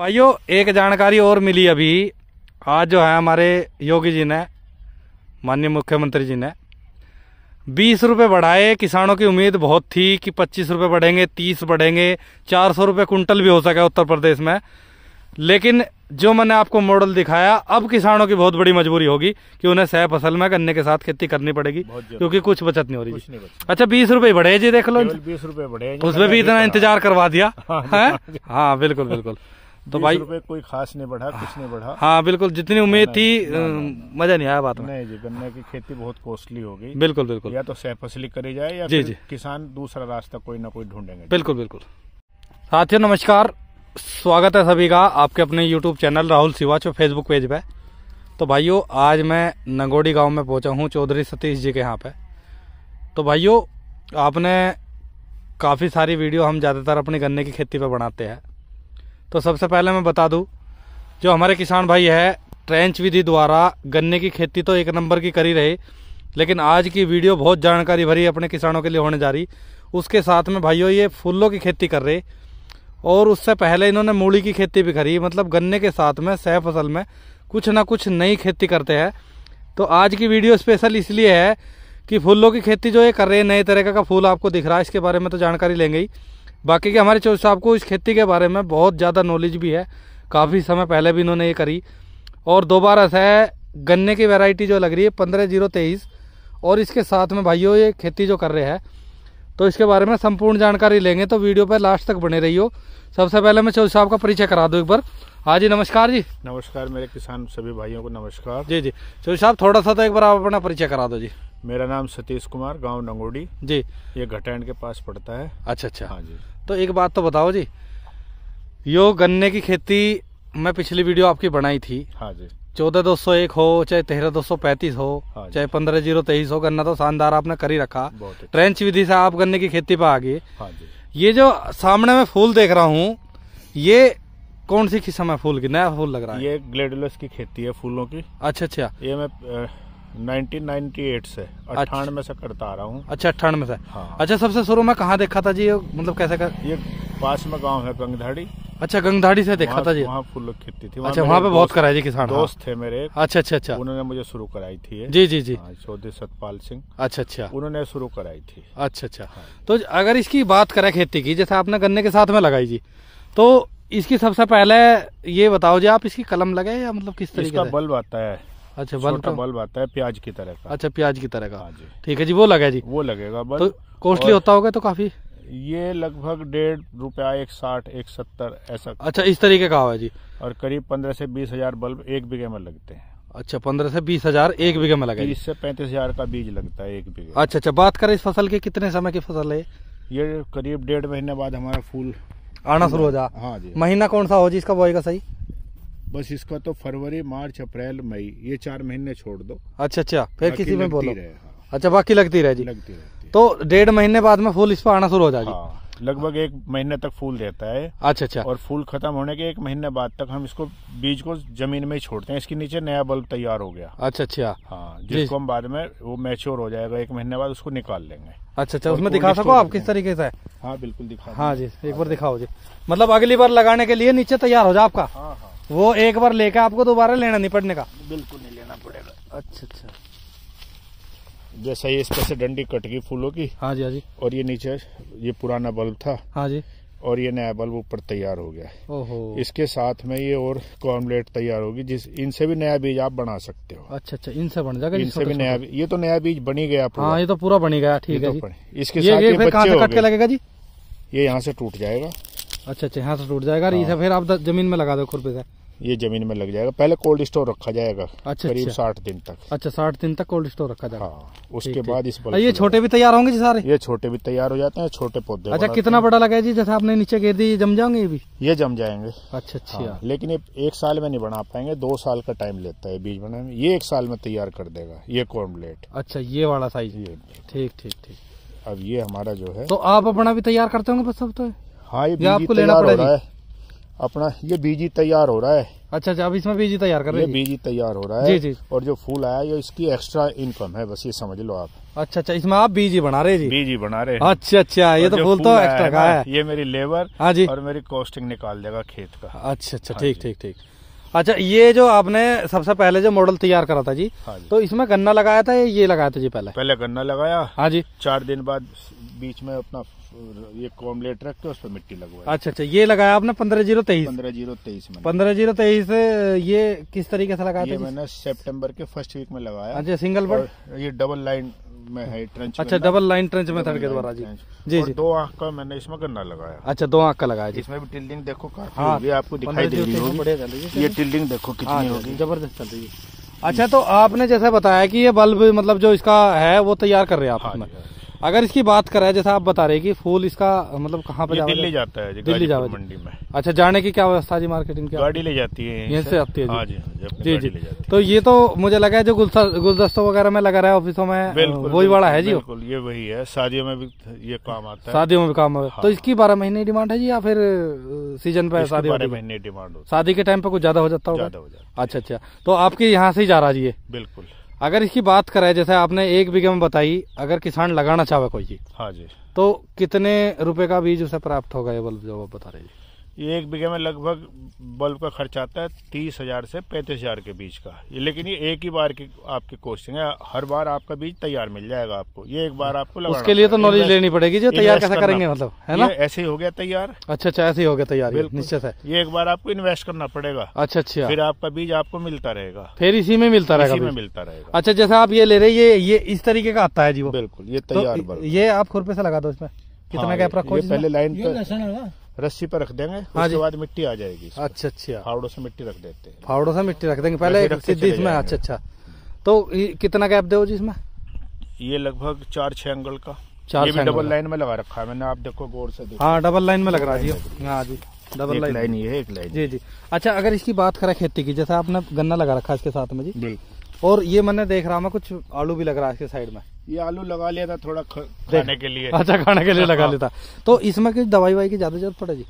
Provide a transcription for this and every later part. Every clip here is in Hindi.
भाइयों एक जानकारी और मिली अभी आज जो है हमारे योगी जी ने माननीय मुख्यमंत्री जी ने बीस रुपये बढ़ाए किसानों की उम्मीद बहुत थी कि पच्चीस रुपये बढ़ेंगे तीस बढ़ेंगे चार सौ रुपये कुंटल भी हो सका उत्तर प्रदेश में लेकिन जो मैंने आपको मॉडल दिखाया अब किसानों की बहुत बड़ी मजबूरी होगी कि उन्हें सह फसल में गन्ने के साथ खेती करनी पड़ेगी क्योंकि कुछ बचत नहीं हो रही नहीं अच्छा बीस रुपए बढ़े जी देख लो बीस रुपए बढ़े उसमें भी इतना इंतजार करवा दिया हाँ है हाँ, हाँ बिल्कुल बिल्कुल तो भाई कोई खास नहीं बढ़ा कुछ नहीं बढ़ा हाँ बिल्कुल जितनी उम्मीद थी मजा नहीं आया बात में नहीं जी गन्ने की खेती बहुत कॉस्टली हो गई बिल्कुल बिल्कुल या तो सह फसली करी जाए या जी जी किसान दूसरा रास्ता कोई ना कोई ढूंढेंगे बिल्कुल बिल्कुल साथियों नमस्कार स्वागत है सभी का आपके अपने यूट्यूब चैनल राहुल चो फेसबुक पेज पे तो भाइयों आज मैं नंगोड़ी गांव में पहुंचा हूं चौधरी सतीश जी के यहाँ पे तो भाइयों आपने काफ़ी सारी वीडियो हम ज़्यादातर अपने गन्ने की खेती पे बनाते हैं तो सबसे पहले मैं बता दूँ जो हमारे किसान भाई है ट्रेंच विधि द्वारा गन्ने की खेती तो एक नंबर की करी रहे लेकिन आज की वीडियो बहुत जानकारी भरी अपने किसानों के लिए होने जा रही उसके साथ में भाइयों ये फूलों की खेती कर रहे और उससे पहले इन्होंने मूली की खेती भी करी मतलब गन्ने के साथ में सह फसल में कुछ ना कुछ नई खेती करते हैं तो आज की वीडियो स्पेशल इसलिए है कि फूलों की खेती जो ये कर रहे हैं नए तरीके का फूल आपको दिख रहा है इसके बारे में तो जानकारी लेंगे ही बाकी के हमारे चौधरी साहब को इस खेती के बारे में बहुत ज़्यादा नॉलेज भी है काफ़ी समय पहले भी इन्होंने ये करी और दोबारा से गन्ने की वैरायटी जो लग रही है पंद्रह जीरो तेईस और इसके साथ में भाइयों ये खेती जो कर रहे हैं तो इसके बारे में संपूर्ण जानकारी लेंगे तो वीडियो पर लास्ट तक बने रही सबसे पहले मैं चौधरी साहब का परिचय करा दूँ एक बार हाँ जी नमस्कार जी नमस्कार मेरे किसान सभी भाइयों को नमस्कार जी जी चौधरी साहब थोड़ा सा तो एक बार आप अपना परिचय करा दो जी मेरा नाम सतीश कुमार गांव नंगोड़ी जी ये घटैंड के पास पड़ता है अच्छा अच्छा हाँ जी तो एक बात तो बताओ जी यो गन्ने की खेती मैं पिछली वीडियो आपकी बनाई थी हाँ जी चौदह दो सौ एक हो चाहे तेरह दो सौ पैंतीस हो हाँ चाहे पंद्रह जीरो तेईस हो गन्ना तो शानदार आपने कर ही रखा अच्छा। ट्रेंच विधि से आप गन्ने की खेती पर आ गए ये जो सामने में फूल देख रहा हूँ ये कौन सी किस्म है फूल की नया फूल लग रहा है ये ग्लेडुलस की खेती है फूलों की अच्छा अच्छा ये मैं 1998 से अच्छा। अट्ठानवे अच्छा, से करता आ रहा हूँ अच्छा अट्ठानवे से हाँ। अच्छा सबसे शुरू में कहाँ देखा था जी मतलब कैसे कर ये पास में गांव है गंगधाड़ी अच्छा गंगधाड़ी से देखा था जी वहाँ फूल खेती थी अच्छा वहाँ पे बहुत कराई थी किसान हाँ। दोस्त हाँ। थे मेरे अच्छा अच्छा अच्छा उन्होंने मुझे शुरू कराई थी जी जी जी चौधरी हाँ, सतपाल सिंह अच्छा अच्छा उन्होंने शुरू कराई थी अच्छा अच्छा हाँ। तो अगर इसकी बात करें खेती की जैसे आपने गन्ने के साथ में लगाई जी तो इसकी सबसे पहले ये बताओ जी आप इसकी कलम लगे या मतलब किस तरीके का बल्ब आता है अच्छा बल्ब तो- बल्ब आता है प्याज की तरह का अच्छा प्याज की तरह का हाँ ठीक है जी वो लगा जी वो लगेगा बल्ब कॉस्टली तो होता होगा तो काफी ये लगभग डेढ़ रुपया एक साठ एक सत्तर ऐसा अच्छा इस तरीके का हुआ जी और करीब पंद्रह से बीस हजार बल्ब एक बीघे में लगते हैं अच्छा पंद्रह से बीस हजार एक बीघे में लगा बीस से पैंतीस हजार का बीज लगता है एक बीघे अच्छा अच्छा बात करें इस फसल के कितने समय की फसल है ये करीब डेढ़ महीने बाद हमारा फूल आना शुरू हो जा हाँ जी महीना कौन सा हो जी इसका बोएगा सही बस इसका तो फरवरी मार्च अप्रैल मई ये चार महीने छोड़ दो अच्छा अच्छा फिर किसी में बोलो हाँ। अच्छा बाकी लगती रहे जी लगती रहती तो डेढ़ महीने बाद में फूल इस पर आना शुरू हो जाएगी हाँ। लगभग एक महीने तक फूल रहता है अच्छा अच्छा और फूल खत्म होने के एक महीने बाद तक हम इसको बीज को जमीन में ही छोड़ते हैं इसके नीचे नया बल्ब तैयार हो गया अच्छा अच्छा हाँ जिसको हम बाद में वो मैच्योर हो जाएगा एक महीने बाद उसको निकाल लेंगे अच्छा अच्छा उसमें दिखा सको आप किस तरीके से हाँ बिल्कुल दिखा हाँ जी एक बार दिखाओ जी मतलब अगली बार लगाने के लिए नीचे तैयार हो जाए आपका हाँ हाँ वो एक बार लेकर आपको दोबारा लेना नहीं पड़ने का बिल्कुल नहीं लेना पड़ेगा अच्छा अच्छा जैसा ये इस पर से डंडी कट गई फूलों की हाँ जी हाँ जी और ये नीचे ये पुराना बल्ब था हाँ जी और ये नया बल्ब ऊपर तैयार हो गया है इसके साथ में ये और कॉर्मलेट तैयार होगी जिस इनसे भी नया बीज आप बना सकते हो अच्छा अच्छा इनसे बन जाएगा इनसे भी नया ये तो नया बीज बनी गया हाँ ये तो पूरा बनी गया ठीक है तो इसके साथ ये बच्चे लगेगा जी ये यहाँ से टूट जाएगा अच्छा अच्छा यहाँ से टूट जाएगा और इसे हाँ। फिर आप जमीन में लगा दो खुरपे से ये जमीन में लग जाएगा पहले कोल्ड स्टोर रखा जाएगा अच्छा, अच्छा करीब साठ दिन तक अच्छा साठ दिन तक कोल्ड स्टोर रखा जाएगा हाँ, उसके बाद इस पर ये छोटे भी तैयार होंगे जी सारे ये छोटे भी तैयार हो जाते हैं छोटे पौधे अच्छा कितना बड़ा लगा जी जैसे आपने नीचे गिर दी जम जाएंगे ये भी ये जम जाएंगे अच्छा अच्छा हाँ, लेकिन ये एक साल में नहीं बना पाएंगे दो साल का टाइम लेता है बीज बनाने में ये एक साल में तैयार कर देगा ये कॉर्मलेट अच्छा ये वाला साइज ठीक ठीक ठीक अब ये हमारा जो है तो आप अपना भी तैयार करते होंगे बस सब तो हाँ ये आपको लेना हो रहा है अपना ये बीजी तैयार हो रहा है अच्छा अच्छा इसमें बीजी तैयार कर रहे हैं बीजी तैयार हो रहा है जी जी और जो फूल आया ये इसकी एक्स्ट्रा इनकम है बस ये समझ लो आप अच्छा अच्छा इसमें आप बीजी बना रहे जी बीजी बना रहे अच्छा अच्छा ये तो, तो फूल तो एक्स्ट्रा का है ये मेरी लेबर हाँ जी और मेरी कॉस्टिंग निकाल देगा खेत का अच्छा अच्छा हाँ ठीक ठीक ठीक अच्छा ये जो आपने सबसे पहले जो मॉडल तैयार करा था जी, हाँ जी तो इसमें गन्ना लगाया था ये लगाया था जी पहले पहले गन्ना लगाया हाँ जी चार दिन बाद बीच में अपना ये कॉमलेट रख के उस पर मिट्टी लगवाई अच्छा अच्छा ये लगाया आपने पंद्रह जीरो तेईस पंद्रह जीरो तेईस में पंद्रह जीरो तेईस ये किस तरीके से लगाया ये मैंने सितंबर के फर्स्ट वीक में लगाया अच्छा सिंगल बर्ड ये डबल लाइन में है ट्रेंच अच्छा डबल लाइन ट्रेंच मेथड के द्वारा जी जी जी दो आंख का मैंने इसमें गन्ना लगाया अच्छा दो आंख का लगाया जी इसमें भी टिल्डिंग देखो ये हाँ, आपको दिखाई दे रही होगी ये टिल्डिंग देखो कितनी हाँ, होगी जबरदस्त चल रही है अच्छा तो आपने जैसे बताया कि ये बल्ब मतलब जो इसका है वो तैयार कर रहे हैं आप हाँ, अगर इसकी बात करें जैसा आप बता रहे कि फूल इसका मतलब कहाँ पर दिल्ली जाता है दिल्ली जावा मंडी में अच्छा जाने की क्या व्यवस्था जी मार्केटिंग की गाड़ी ले जाती है यहीं से आती है जी हाँ जी हाँ जी तो ये तो मुझे लगा है जो गुलदस्तों वगैरह में लगा रहा है ऑफिसों में वही बड़ा है जी ये वही है शादियों में भी ये काम आता है शादियों में भी काम आता है हाँ। तो इसकी बारह महीने डिमांड है जी या फिर सीजन पे शादी बारह महीने डिमांड शादी के टाइम पे कुछ ज्यादा हो जाता होगा अच्छा अच्छा तो आपके यहाँ से ही जा रहा है जी बिल्कुल अगर इसकी बात करें जैसे आपने एक बीघे में बताई अगर किसान लगाना चाहे कोई जी हाँ जी तो कितने रुपए का बीज उसे प्राप्त होगा ये बल्ब जो आप बता रहे जी एक बीघे में लगभग बल्ब का खर्च आता है तीस हजार से पैंतीस हजार के बीच का लेकिन ये एक ही बार की आपकी कोस्टिंग है हर बार आपका बीज तैयार मिल जाएगा आपको ये एक बार आपको उसके लिए तो नॉलेज लेनी पड़ेगी जो तैयार कैसा करेंगे मतलब है ना ऐसे ही हो गया तैयार अच्छा अच्छा ऐसे ही हो गया तैयार निश्चित है ये एक बार आपको इन्वेस्ट करना पड़ेगा अच्छा अच्छा फिर आपका बीज आपको मिलता रहेगा फिर इसी में मिलता रहेगा इसी में मिलता रहेगा अच्छा जैसा आप ये ले रहे ये ये इस तरीके का आता है जी वो बिल्कुल ये तो तैयार ये आप खुरपे से लगा दो इसमें कितना गैप हाँ, रखो पहले लाइन रस्सी पर रख देंगे हाँ उसके बाद मिट्टी आ जाएगी अच्छा अच्छा फावड़ों से मिट्टी रख देते हैं फावड़ों से मिट्टी रख देंगे पहले सीधी इसमें अच्छा अच्छा तो कितना गैप दो जी इसमें ये लगभग चार छह एंगल का चार ये भी डबल लाइन में लगा रखा है मैंने आप देखो गोर से हाँ डबल लाइन में लग रहा है हाँ जी डबल लाइन लाइन ये है एक लाइन जी जी अच्छा अगर इसकी बात करें खेती की जैसे आपने गन्ना लगा रखा है इसके साथ में जी और ये मैंने देख रहा हूँ कुछ आलू भी लग रहा है इसके साइड में ये आलू लगा लिया था थोड़ा खाने के लिए अच्छा खाने के लिए लगा हाँ। लिया था तो इसमें कुछ दवाई वाई की ज्यादा जरूरत पड़े जी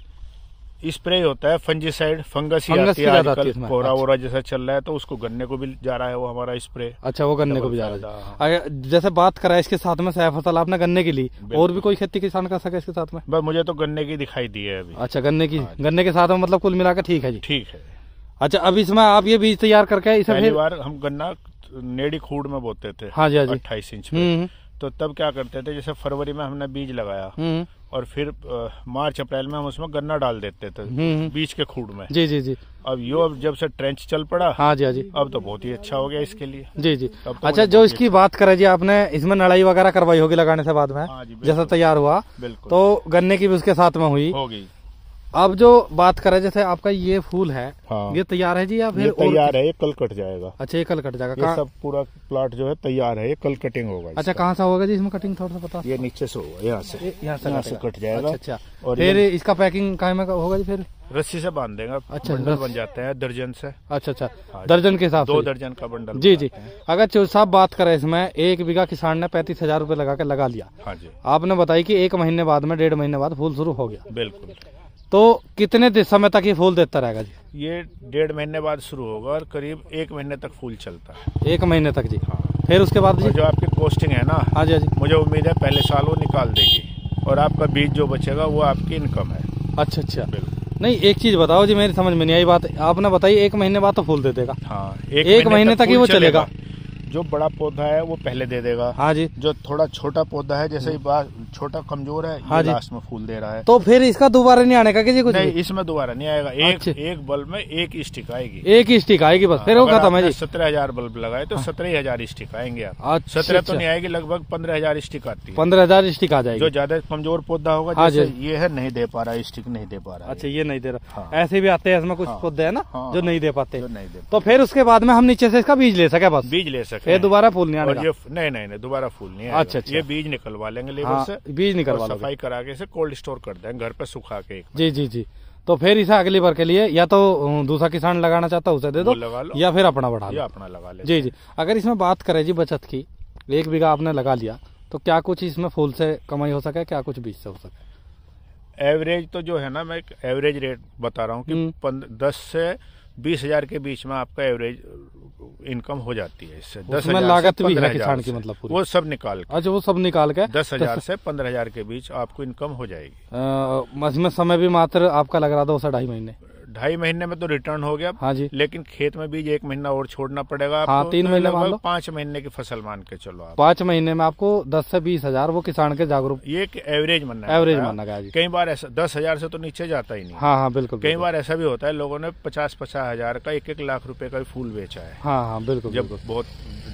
स्प्रे होता है फंजीसाइड फंगस ही आती है आजकल वोरा अच्छा। जैसा चल रहा है तो उसको गन्ने को भी जा रहा है वो हमारा स्प्रे अच्छा वो गन्ने को भी जा रहा है हाँ। जैसे बात करा इसके साथ में सह फसल आपने गन्ने के लिए और भी कोई खेती किसान कर सके इसके साथ में बस मुझे तो गन्ने की दिखाई दी है अभी अच्छा गन्ने की हाँ गन्ने के साथ में मतलब कुल मिलाकर ठीक है जी ठीक है अच्छा अब इसमें आप ये बीज तैयार करके इसे पहली बार हम गन्ना नेड़ी खूड में बोते थे हाँ जी हाँ जी अट्ठाईस इंच में हम्म, हम्म। तो तब क्या करते थे जैसे फरवरी में हमने बीज लगाया हम्म, और फिर आ, मार्च अप्रैल में हम उसमें गन्ना डाल देते थे बीज के खूड में जी जी जी अब यो अब जब से ट्रेंच चल पड़ा हाँ जी हाँ जी अब तो बहुत ही अच्छा हो गया इसके लिए जी जी तो अच्छा मतलब जो इसकी अच्छा। बात करें जी आपने इसमें लड़ाई वगैरह करवाई होगी लगाने से बाद में हाँ जैसा तैयार हुआ तो गन्ने की भी उसके साथ में हुई होगी अब जो बात करें जैसे आपका ये फूल है हाँ, ये तैयार है जी या फिर तैयार है ये कल कट जाएगा अच्छा ये कल कट जाएगा ये सब पूरा प्लाट जो है तैयार है ये कल कटिंग होगा अच्छा कहाँ सा होगा जी इसमें कटिंग थोड़ा सा पता ये नीचे से होगा यहाँ से यहाँ से यहाँ से कट जाएगा अच्छा, अच्छा। और फिर इसका पैकिंग का होगा जी फिर रस्सी से बांध देंगे अच्छा बंडल बन जाते हैं दर्जन से अच्छा अच्छा हाँ दर्जन के हिसाब दो दर्जन का बंडल जी जी अगर चोर साहब बात करें इसमें एक बीघा किसान ने पैंतीस हजार रूपए लगा के लगा लिया हाँ जी आपने बताया कि एक महीने बाद में डेढ़ महीने बाद फूल शुरू हो गया बिल्कुल तो कितने समय तक ये फूल देता रहेगा जी ये डेढ़ महीने बाद शुरू होगा और करीब एक महीने तक फूल चलता है एक महीने तक जी हाँ फिर उसके बाद जी जो आपकी पोस्टिंग है ना हाँ, हाँ जी मुझे उम्मीद है पहले साल वो निकाल देगी और आपका बीज जो बचेगा वो आपकी इनकम है अच्छा अच्छा नहीं एक चीज बताओ जी मेरी समझ में नहीं आई बात आपने बताई एक महीने बाद तो फूल दे देगा हाँ एक महीने तक ही वो चलेगा जो बड़ा पौधा है वो पहले दे देगा हाँ जी जो थोड़ा छोटा पौधा है जैसे हम्म। छोटा कमजोर है हाँ लास्ट में फूल दे रहा है तो फिर इसका दोबारा नहीं आने का किसी कुछ नहीं इसमें दोबारा नहीं आएगा एक अच्छा। एक बल्ब में एक स्टिक आएगी एक स्टिक आएगी बस फिर वो खत्म है सत्रह हजार बल्ब लगाए तो हाँ। सत्रह हजार स्टिक आएंगे आप अच्छा, सत्रह तो अच्छा। नहीं आएगी लगभग पंद्रह हजार स्टिक आती है पंद्रह हजार स्टिक आ जाएगी जो ज्यादा कमजोर पौधा होगा हाँ जैसे ये है नहीं दे पा रहा स्टिक नहीं दे पा रहा अच्छा ये नहीं दे रहा हाँ। ऐसे भी आते हैं इसमें कुछ पौधे है ना जो नहीं दे तो पाते नहीं दे तो फिर उसके बाद में हम नीचे से इसका बीज ले सके बस बीज ले सके दोबारा फूल नहीं आने नहीं नहीं दोबारा फूल नहीं अच्छा ये बीज निकलवा लेंगे लेबर से बीज निकलवा तो सफाई करा के इसे कोल्ड स्टोर कर दें घर पे सुखा के जी जी जी तो फिर इसे अगली बार के लिए या तो हम्म, दूसरा किसान लगाना चाहता उसे दे दो लगा लो या फिर अपना बढ़ा या अपना लगा ले जी जी अगर इसमें बात करें जी बचत की एक बीघा आपने लगा लिया तो क्या कुछ इसमें फूल से कमाई हो सके क्या कुछ बीज से हो सके एवरेज तो जो है ना मैं एक एवरेज रेट बता रहा हूँ कि हम्म। दस से बीस हजार के बीच में आपका एवरेज इनकम हो जाती है इससे दस हजार लागत भी है किसान की मतलब वो सब निकाल के अच्छा वो सब निकाल के दस तो हजार से पंद्रह हजार के बीच आपको इनकम हो जाएगी इसमें समय भी मात्र आपका लग रहा था वो ढाई महीने ढाई महीने में तो रिटर्न हो गया हाँ जी लेकिन खेत में बीज एक महीना और छोड़ना पड़ेगा हाँ तीन तो महीने मान लो महीने की फसल मान के चलो आप पांच महीने में आपको दस से बीस हजार वो किसान के जागरूक ये एवरेज मानना है एवरेज मानना गया कई बार ऐसा दस हजार से तो नीचे जाता ही नहीं हाँ हाँ बिल्कुल कई बार ऐसा भी होता है लोगों ने पचास पचास हजार का एक एक लाख रूपये का फूल बेचा है हाँ हाँ बिल्कुल जब बहुत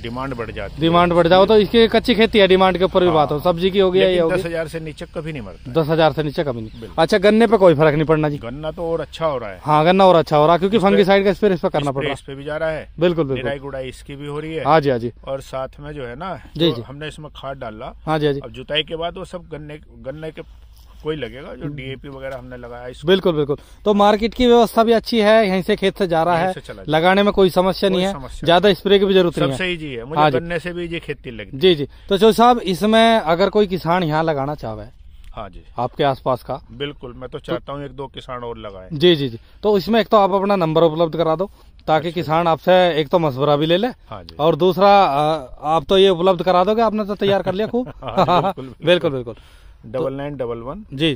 डिमांड बढ़ जाती है डिमांड बढ़ जाओ तो इसकी अच्छी खेती है डिमांड के ऊपर भी बात हो हाँ। सब्जी की हो गया ये दस हजार से नीचे कभी नहीं मरता दस हजार से नीचे कभी नहीं अच्छा गन्ने पे कोई फर्क नहीं पड़ना जी गन्ना तो और अच्छा हो रहा है हाँ गन्ना और अच्छा हो रहा है क्योंकि साइड का स्प्रे इस पर करना पड़ रहा है इस पे भी जा रहा है बिल्कुल बिल्कुल गुड़ाई इसकी भी हो रही है हाँ जी हाँ जी और साथ में जो है ना जी जी हमने इसमें खाद डाला हाँ जी हाँ जी जुताई के बाद वो सब गन्ने गन्ने के कोई लगेगा जो डीएपी वगैरह हमने लगाया इसको बिल्कुल बिल्कुल तो मार्केट की व्यवस्था भी अच्छी है यहीं से खेत से जा रहा है लगाने में कोई समस्या कोई नहीं है ज्यादा स्प्रे की भी जरूरत नहीं है जी है मुझे हाँ गन्ने से भी ये खेती लगी जी जी तो चो साहब इसमें अगर कोई किसान यहाँ लगाना चाहे हाँ जी आपके आसपास का बिल्कुल मैं तो, तो चाहता हूँ एक दो किसान और लगाए जी जी जी तो इसमें एक तो आप अपना नंबर उपलब्ध करा दो ताकि अच्छा। किसान आपसे एक तो मशवरा भी ले ले हाँ और दूसरा आप तो ये उपलब्ध करा दोगे आपने तो तैयार कर लिया खूब हाँ बिल्कुल बिल्कुल तो डबल नाइन डबल वन जी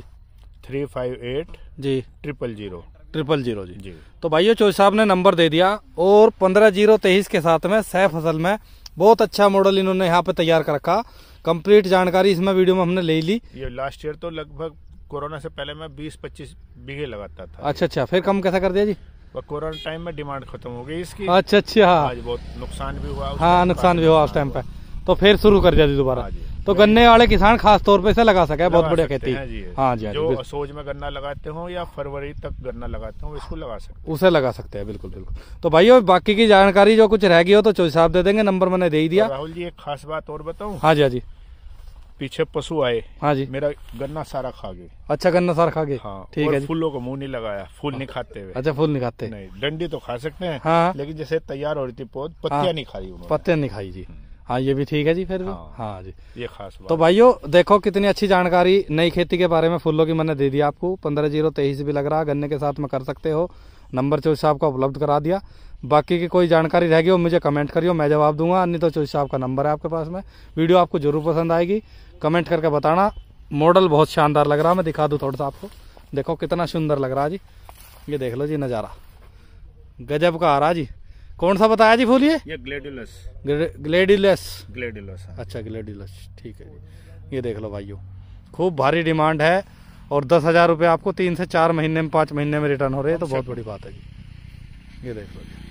थ्री फाइव एट जी ट्रिपल जीरो ट्रिपल जीरो जी जी तो भाइयों चो साहब ने नंबर दे दिया और पंद्रह जीरो तेईस के साथ में सह फसल में बहुत अच्छा मॉडल इन्होंने यहाँ पे तैयार कर रखा कंप्लीट जानकारी इसमें वीडियो में हमने ले ली ये लास्ट ईयर तो लगभग कोरोना से पहले मैं बीस पच्चीस बीघे लगाता था अच्छा अच्छा फिर कम कैसा कर दिया जी कोरोना टाइम में डिमांड खत्म हो गई इसकी अच्छा अच्छा आज बहुत नुकसान भी हुआ हाँ नुकसान भी हुआ उस टाइम पे तो फिर शुरू कर दिया जी दोबारा हाँ तो गन्ने वाले किसान खास तौर पे इसे लगा सके बहुत बढ़िया खेती हाँ, हाँ जी जो सोच में गन्ना लगाते हो या फरवरी तक गन्ना लगाते हो इसको लगा सकते उसे लगा सकते हैं बिल्कुल बिल्कुल तो भाई बाकी की जानकारी जो कुछ रह गई हो तो चौधरी साहब दे देंगे नंबर मैंने दे दिया तो राहुल जी एक खास बात और बताऊँ हाँ जी हाँ जी पीछे पशु आए हाँ जी मेरा गन्ना सारा खा गए अच्छा गन्ना सारा खा गए हाँ ठीक है फूलों को मुंह नहीं लगाया फूल हाँ। नहीं खाते हुए अच्छा फूल नहीं खाते नहीं डंडी तो खा सकते हैं हाँ। लेकिन जैसे तैयार हो रही थी पौध पत्तियां हाँ। नहीं खाई पत्तियां नहीं खाई जी हम्म। हाँ ये भी ठीक है जी फिर भी हाँ, हाँ जी ये खास बात तो भाइयों देखो कितनी अच्छी जानकारी नई खेती के बारे में फूलों की मैंने दे दी आपको पंद्रह जीरो तेईस भी लग रहा है गन्ने के साथ में कर सकते हो नंबर चौधरी साहब का उपलब्ध करा दिया बाकी की कोई जानकारी रहेगी वो मुझे कमेंट करियो मैं जवाब दूंगा अन्य तो चौधरी साहब का नंबर है आपके पास में वीडियो आपको जरूर पसंद आएगी कमेंट करके बताना मॉडल बहुत शानदार लग रहा है मैं दिखा दूँ थोड़ा सा आपको देखो कितना सुंदर लग रहा है जी ये देख लो जी नज़ारा गजब का आ रहा जी कौन सा बताया जी बोलिए ये ग्लेडिलस ग्लेडुलस ग्लेडुलस ग्लेडुलस हाँ। अच्छा ग्लेडुलस ठीक है जी ये देख लो भाइयों खूब भारी डिमांड है और दस हज़ार रुपये आपको तीन से चार महीने में पाँच महीने में रिटर्न हो रहे हैं तो अच्छा। बहुत बड़ी बात है जी ये देख लो जी